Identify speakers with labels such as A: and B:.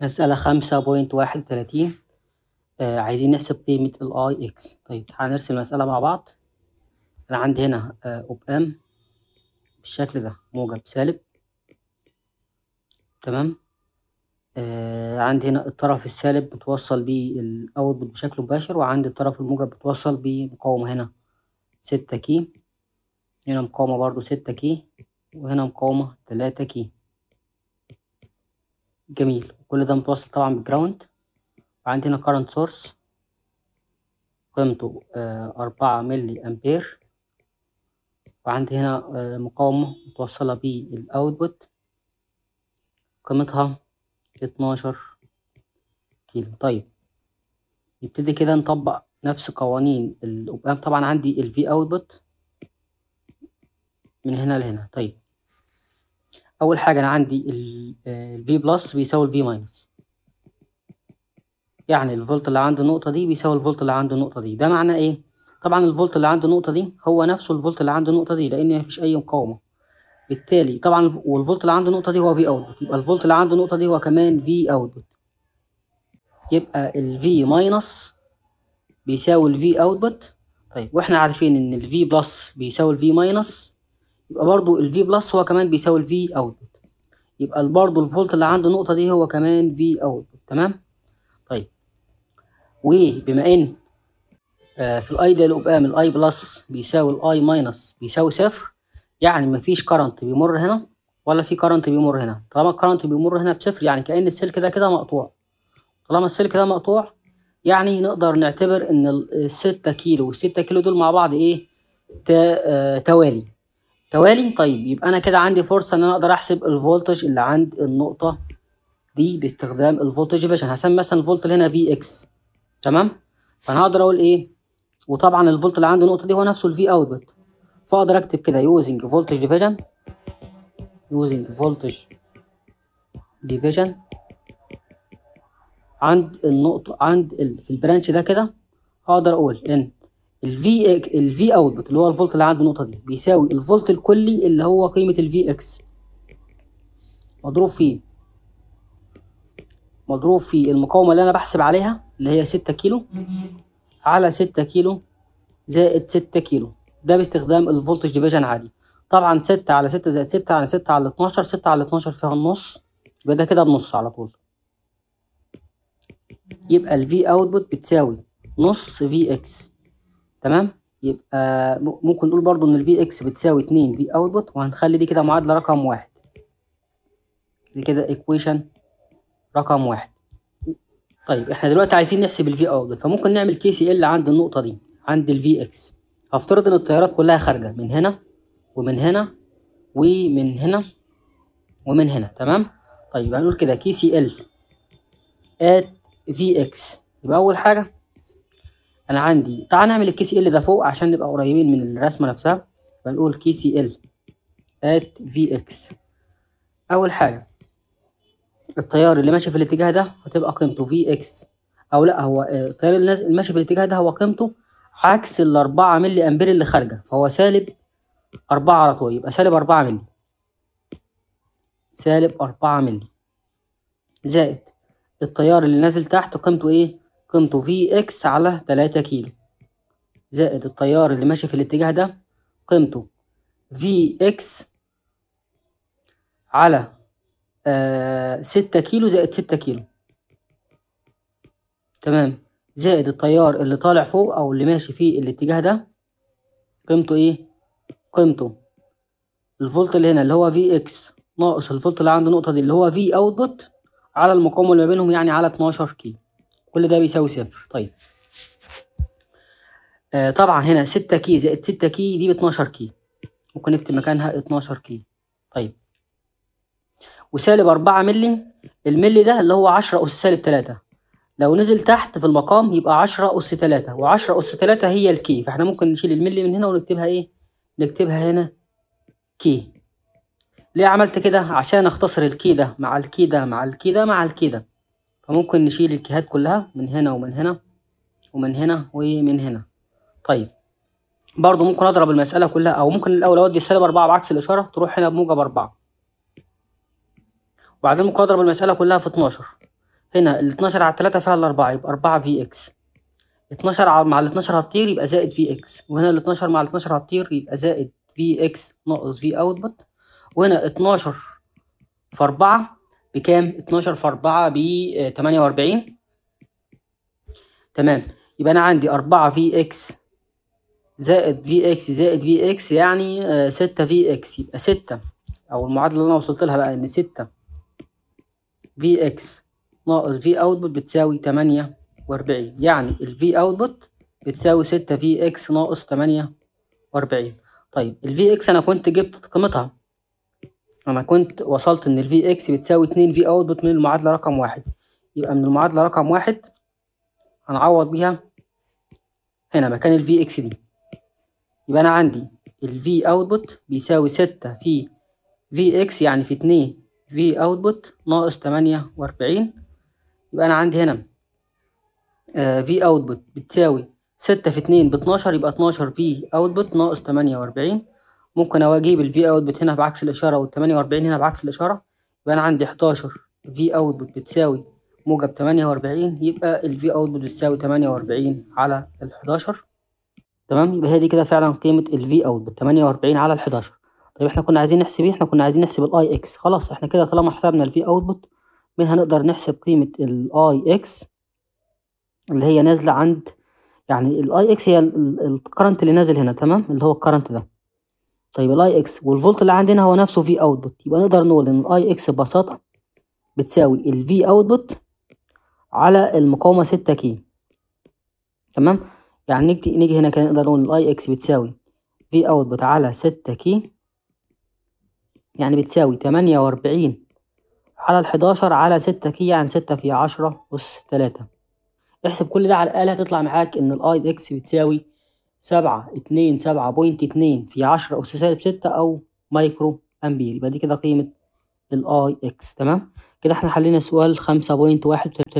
A: مسألة خمسة بوينت واحد وتلاتين آه، عايزين نحسب قيمة ال i x طيب هنرسم المسألة مع بعض أنا عندي هنا أوب آه، أم بالشكل ده موجب سالب تمام آه عندي هنا الطرف السالب متوصل بيه الأوتبوت بشكل مباشر وعندي الطرف الموجب متوصل بمقاومة هنا ستة كي هنا مقاومة برضو ستة كي وهنا مقاومة تلاتة كي جميل كل ده متوصل طبعا بالجراوند وعندي هنا current source قيمته آه، أربعة ملي أمبير وعندي هنا آه، مقاومة متوصلة بالأوتبوت قيمتها اتناشر كيلو طيب نبتدي كده نطبق نفس قوانين الأوبام طبعا عندي الفي أوتبوت من هنا لهنا طيب اول حاجه انا عندي الفي بلس آه، بيساوي الفي ماينس يعني الفولت اللي عند النقطه دي بيساوي الفولت اللي عند النقطه دي ده معناه ايه طبعا الفولت اللي عند النقطه دي هو نفسه الفولت اللي عند النقطه دي لان مفيش اي مقاومه بالتالي طبعا والفولت اللي عند النقطه دي هو في اوتبوت يبقى الفولت اللي عند النقطه دي هو كمان في اوتبوت يبقى الفي ماينس بيساوي الفي اوتبوت طيب واحنا عارفين ان الفي بلس بيساوي الفي ماينس يبقى برضو V بلس هو كمان بيساوي V اوتبوت يبقى برضو الفولت اللي عنده النقطه دي هو كمان V اوتبوت تمام طيب وبما ان آه في الايديال الـ الاي بلس بيساوي الاي ماينس بيساوي صفر يعني مفيش كرنت بيمر هنا ولا في كرنت بيمر هنا طالما الكرنت بيمر هنا بصفر يعني كأن السلك ده كده مقطوع طالما السلك ده مقطوع يعني نقدر نعتبر ان الستة كيلو والستة كيلو دول مع بعض ايه آه، توالي توالي طيب يبقى انا كده عندي فرصه ان انا اقدر احسب الفولتج اللي عند النقطه دي باستخدام الفولتج ديفيجن هسمي مثلا الفولت اللي هنا في اكس تمام فانا هقدر اقول ايه وطبعا الفولت اللي عند النقطه دي هو نفسه الفي اوتبوت فاقدر اكتب كده يوزنج فولتج ديفيجن يوزنج فولتج ديفيجن عند النقطه عند ال... في البرانش ده كده هقدر اقول ان الفي الفي اوتبوت اللي هو الفولت اللي عنده النقطه دي بيساوي الفولت الكلي اللي هو قيمه الفي اكس مضروب في مضروب في المقاومه اللي انا بحسب عليها اللي هي 6 كيلو على 6 كيلو زائد 6 كيلو ده باستخدام الفولتج ديفيجن عادي طبعا 6 على 6 زائد 6 على 6 على 12 6 على 12 فيها النص يبقى ده كده بنص على طول يبقى الفي اوتبوت بتساوي نص في اكس تمام يبقى ممكن نقول برضو ان الفي اكس بتساوي 2 في اوتبوت وهنخلي دي كده معادله رقم واحد دي كده ايكويشن رقم واحد طيب احنا دلوقتي عايزين نحسب الفي اوتبوت فممكن نعمل كي سي ال عند النقطه دي عند الفي اكس هفترض ان التيارات كلها خارجه من هنا ومن هنا ومن هنا ومن هنا تمام طيب هنقول كده كي سي ال ات في اكس يبقى اول حاجه انا عندي تعال نعمل الكي سي ال ده فوق عشان نبقى قريبين من الرسمه نفسها بنقول كي سي ال ات في اكس اول حاجه التيار اللي ماشي في الاتجاه ده هتبقى قيمته في اكس او لا هو التيار اللي ماشي في الاتجاه ده هو قيمته عكس الأربعة مللي أمبير اللي خارجة فهو سالب أربعة على طول يبقى سالب أربعة مللي سالب أربعة مللي زائد التيار اللي نازل تحت قيمته إيه؟ قيمته في اكس على تلاتة كيلو زائد التيار اللي ماشي في الاتجاه ده قيمته في اكس على آه ستة كيلو زائد ستة كيلو تمام زائد التيار اللي طالع فوق او اللي ماشي في الاتجاه ده قيمته ايه قيمته الفولت اللي هنا اللي هو في اكس ناقص الفولت اللي عند النقطه دي اللي هو في اوتبوت على المقاومه اللي ما بينهم يعني على 12 كيلو كل ده بيساوي صفر طيب آه طبعا هنا 6 كي زائد 6 كي دي ب 12 كي ممكن نكتب مكانها 12 كي طيب وسالب 4 ملي الملي ده اللي هو 10 اس سالب 3 لو نزل تحت في المقام يبقى 10 اس 3 و10 اس 3 هي الكي فاحنا ممكن نشيل الملي من هنا ونكتبها ايه نكتبها هنا كي ليه عملت كده عشان اختصر الكي ده مع الكي ده مع الكي ده, مع الكي ده. فممكن نشيل الكهات كلها من هنا ومن هنا ومن هنا ومن هنا طيب برضو ممكن اضرب المسألة كلها او ممكن الاول اودي السالب اربعة بعكس الاشارة تروح هنا بموجب اربعة وبعدين ممكن اضرب المسألة كلها في اتناشر هنا ال 12 على 3 فيها الاربعة يبقى اربعة في اكس 12 مع ال 12 هتطير يبقى زائد في اكس وهنا ال 12 مع ال 12 هتطير يبقى زائد في اكس ناقص في اوتبوت وهنا 12 في 4 بكام؟ 12 في 4 ب 48 تمام يبقى أنا عندي 4 في إكس زائد في إكس زائد في إكس يعني 6 آه، في إكس يبقى 6 أو المعادلة اللي أنا وصلت لها بقى إن 6 في إكس ناقص في أوتبوت بتساوي 48 يعني الفي أوتبوت بتساوي 6 في إكس ناقص 48 طيب الفي إكس أنا كنت جبت قيمتها انا كنت وصلت ان الفي اكس بتساوي 2 في اوتبوت من المعادله رقم واحد يبقى من المعادله رقم واحد هنعوض بيها هنا مكان الفي اكس دي يبقى انا عندي الفي اوتبوت بيساوي ستة في في اكس يعني في اتنين في اوتبوت ناقص تمانية واربعين يبقى انا عندي هنا في آه، اوتبوت بتساوي ستة في اتنين باتناشر يبقى اتناشر في اوتبوت ناقص تمانية واربعين ممكن اجيب الفي اوتبوت هنا بعكس الاشاره وال48 هنا بعكس الاشاره يبقى انا عندي 11 في اوتبوت بتساوي موجب 48 يبقى الفي اوتبوت بتساوي 48 على ال11 تمام يبقى هي دي كده فعلا قيمه الفي اوتبوت 48 على ال11 طيب احنا كنا عايزين نحسب ايه احنا كنا عايزين نحسب الاي اكس خلاص احنا كده طالما حسبنا الفي اوتبوت منها نقدر نحسب قيمه الاي اكس اللي هي نازله عند يعني الاي اكس هي الكرنت اللي نازل هنا تمام اللي هو الكرنت ده طيب الاي اكس والفولت اللي عندنا هو نفسه في اوتبوت يبقى نقدر نقول ان الاي اكس ببساطه بتساوي الفي اوتبوت على المقاومه 6 كي تمام يعني نيجي نيجي هنا كده نقدر نقول الاي اكس بتساوي في اوتبوت على 6 كي يعني بتساوي 48 على ال 11 على 6 كي يعني 6 في 10 أس 3 احسب كل ده على الآلة هتطلع معاك إن الأي إكس بتساوي سبعة اتنين سبعة بوينت اتنين في عشرة أس سالب ستة أو مايكرو أمبير يبقى دي كده قيمة الـ I X تمام كده احنا حلينا سؤال خمسة بوينت واحد